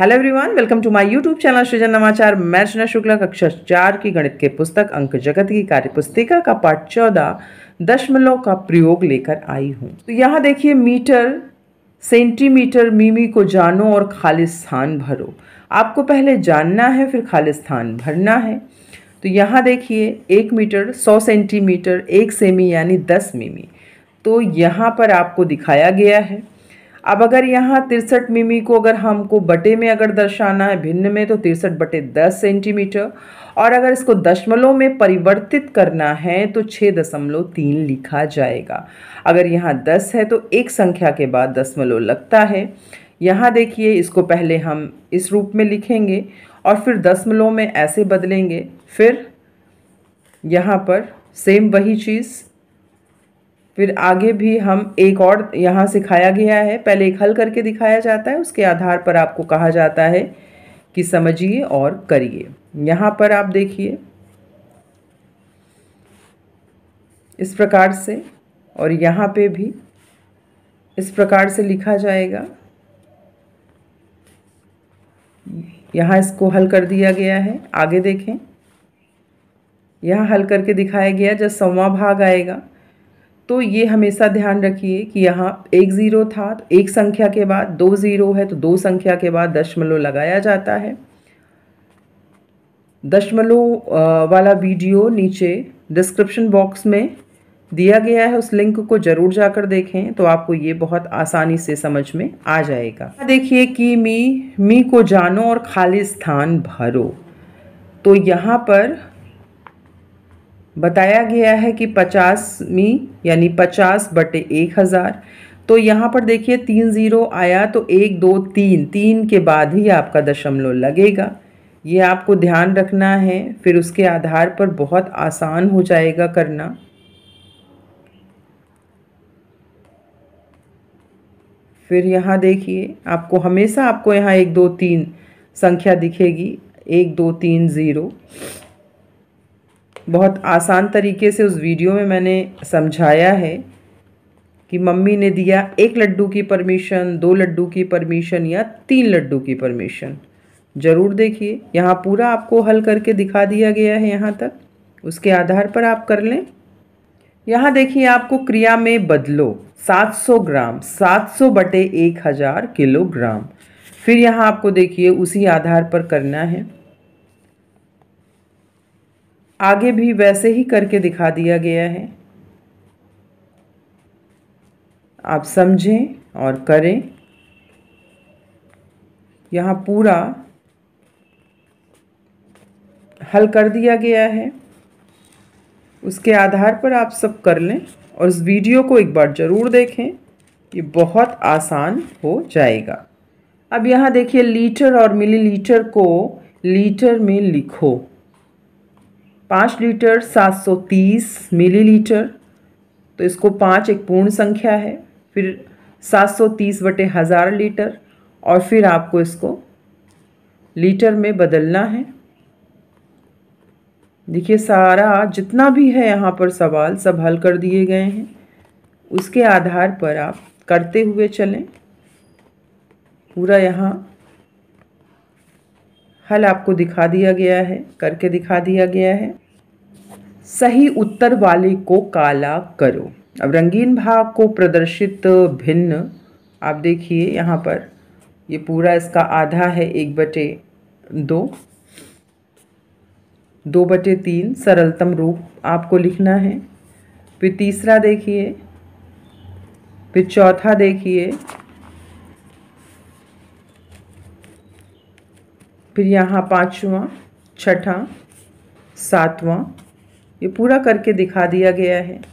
hello everyone welcome to my YouTube channel Srijan Navachar मैं सुना शुक्ला कक्षा चार की गणित के पुस्तक अंक जगत की कार्य पुस्तिका का पाठ चौदह दशमलव का प्रयोग लेकर आई हूँ तो यहाँ देखिए मीटर सेंटीमीटर मीमी को जानो और खाली स्थान भरो आपको पहले जानना है फिर खाली स्थान भरना है तो यहाँ देखिए एक मीटर सौ सेंटीमीटर एक सेमी यानी दस मीमी तो यहाँ पर आपको दिखाया गया है अब अगर यहाँ तिरसठ मिमी को अगर हमको बटे में अगर दर्शाना है भिन्न में तो तिरसठ बटे दस सेंटीमीटर और अगर इसको दशमलव में परिवर्तित करना है तो छः दशमलव तीन लिखा जाएगा अगर यहाँ दस है तो एक संख्या के बाद दशमलव लगता है यहाँ देखिए इसको पहले हम इस रूप में लिखेंगे और फिर दशमलव में ऐसे बदलेंगे फिर यहाँ पर सेम वही चीज़ फिर आगे भी हम एक और यहाँ सिखाया गया है पहले एक हल करके दिखाया जाता है उसके आधार पर आपको कहा जाता है कि समझिए और करिए यहाँ पर आप देखिए इस प्रकार से और यहाँ पे भी इस प्रकार से लिखा जाएगा यहाँ इसको हल कर दिया गया है आगे देखें यहाँ हल करके दिखाया गया जब सवा भाग आएगा तो ये हमेशा ध्यान रखिए कि यहाँ एक ज़ीरो था तो एक संख्या के बाद दो ज़ीरो है तो दो संख्या के बाद दशमलव लगाया जाता है दशमलव वाला वीडियो नीचे डिस्क्रिप्शन बॉक्स में दिया गया है उस लिंक को ज़रूर जाकर देखें तो आपको ये बहुत आसानी से समझ में आ जाएगा देखिए कि मी मी को जानो और खाली स्थान भरो तो यहाँ पर बताया गया है कि पचासवीं यानी पचास बटे एक हज़ार तो यहाँ पर देखिए तीन ज़ीरो आया तो एक दो तीन तीन के बाद ही आपका दशमलव लगेगा ये आपको ध्यान रखना है फिर उसके आधार पर बहुत आसान हो जाएगा करना फिर यहाँ देखिए आपको हमेशा आपको यहाँ एक दो तीन संख्या दिखेगी एक दो तीन ज़ीरो बहुत आसान तरीके से उस वीडियो में मैंने समझाया है कि मम्मी ने दिया एक लड्डू की परमिशन दो लड्डू की परमिशन या तीन लड्डू की परमिशन ज़रूर देखिए यहाँ पूरा आपको हल करके दिखा दिया गया है यहाँ तक उसके आधार पर आप कर लें यहाँ देखिए आपको क्रिया में बदलो 700 ग्राम 700 बटे एक हज़ार किलोग्राम फिर यहाँ आपको देखिए उसी आधार पर करना है आगे भी वैसे ही करके दिखा दिया गया है आप समझें और करें यहाँ पूरा हल कर दिया गया है उसके आधार पर आप सब कर लें और इस वीडियो को एक बार ज़रूर देखें ये बहुत आसान हो जाएगा अब यहाँ देखिए लीटर और मिलीलीटर को लीटर में लिखो पाँच लीटर सात सौ तीस मिलीलीटर तो इसको पाँच एक पूर्ण संख्या है फिर सात सौ तीस बटे हज़ार लीटर और फिर आपको इसको लीटर में बदलना है देखिए सारा जितना भी है यहाँ पर सवाल सब हल कर दिए गए हैं उसके आधार पर आप करते हुए चलें पूरा यहाँ हल आपको दिखा दिया गया है करके दिखा दिया गया है सही उत्तर वाले को काला करो अब रंगीन भाग को प्रदर्शित भिन्न आप देखिए यहाँ पर ये पूरा इसका आधा है एक बटे दो दो बटे तीन सरलतम रूप आपको लिखना है फिर तीसरा देखिए फिर चौथा देखिए फिर यहाँ पाँचवा छठा सातवां ये पूरा करके दिखा दिया गया है